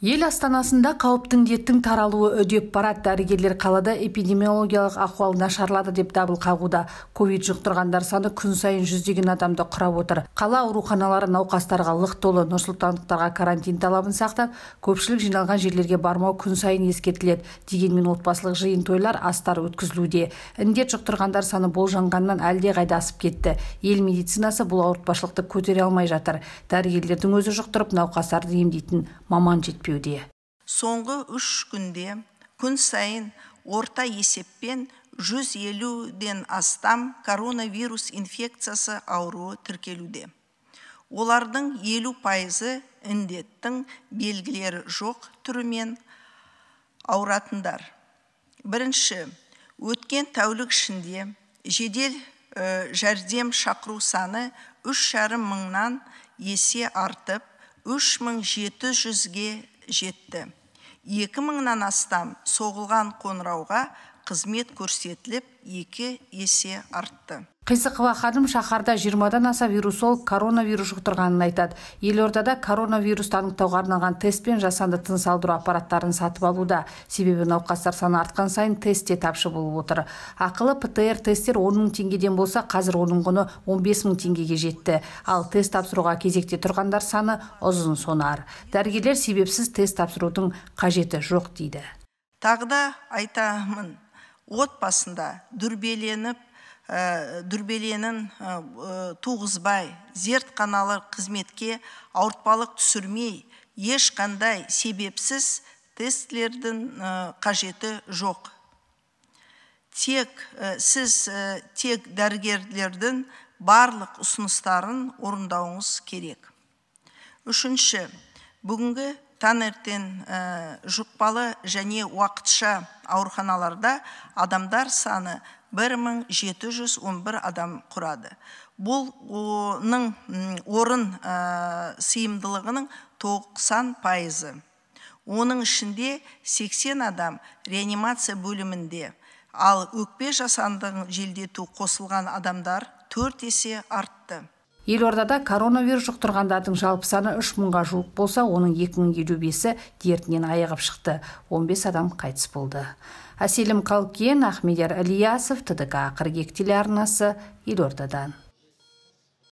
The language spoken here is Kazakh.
ел астанасында қауіпті індеттің таралуы үдеп барады дәрігерлер қалада эпидемиологиялық ахуал нашарлады деп дабыл қағуда ковид жұқтырғандар саны күн сайын жүздеген адамды құрап отыр қала ауруханалары науқастарға лық толы нұрсұлтандықтарға карантин талабын сақтап көпшілік жиналған жерлерге бармау күн сайын ескертіледі дегенмен отбасылық жиын тойлар астар өткізілуде індет жұқтырғандар саны болжанғаннан әлдеқайда асып кетті ел медицинасы бұл ауыртпашылықты көтере алмай жатыр дәрігерлердің өзі жұқтырып науқастарды емдейтін маман жетпей соңғы үш күнде күн сайын орта есеппен 150-ден астам коронавирус инфекциясы ауруы тіркелуде олардың елу пайызы індеттің белгілері жоқ түрімен ауратындар бірінші өткен тәулік ішінде жедел э, жәрдем шақыру саны үш жарым мыңнан есе артып үш мың жеті жүзге жетті екі мыңнан астам соғылған қоңырауға қызмет көрсетіліп екі есе артты қисықова ханым шаһарда жиырмадан аса вирусолог коронавирус жұқтырғанын айтады елордада коронавирусты анықтауға арналған тест пен жасанды тыныс алдыру аппараттарын сатып алуда себебі науқастар саны артқан сайын тест те тапшы болып отыр ақылы птр тесттер он мың теңгеден болса қазір оның құны он бес мың теңгеге жетті ал тест тапсыруға кезекте тұрғандар саны ұзын сонар дәрігерлер себепсіз тест тапсырудың қажеті жоқ дейді тағы айтамын отбасында дүрбеленіп э, дүрбеленін э, э, туғызбай зертханалық қызметке ауыртпалық түсірмей ешқандай себепсіз тестлердің қажеті жоқ тек сіз тек дәрігерлердің барлық ұсыныстарын орындауыңыз керек үшінші бүгінгі таңертең э, жұқпалы және уақытша ауруханаларда адамдар саны 1711 адам құрады бұл оның орын ә, сыйымдылығының 90 пайызы оның ішінде 80 адам реанимация бөлімінде ал өкпе жасандың желдету қосылған адамдар төрт есе артты елордада коронавирус жұқтырғандардың жалпы саны үш мыңға жуық болса оның екі мың елу бесі дертінен айығып шықты он бес адам қайтыс болды әселім қалкен ахмедияр ілиясов тдк қыркүйек телеарнасы елордадан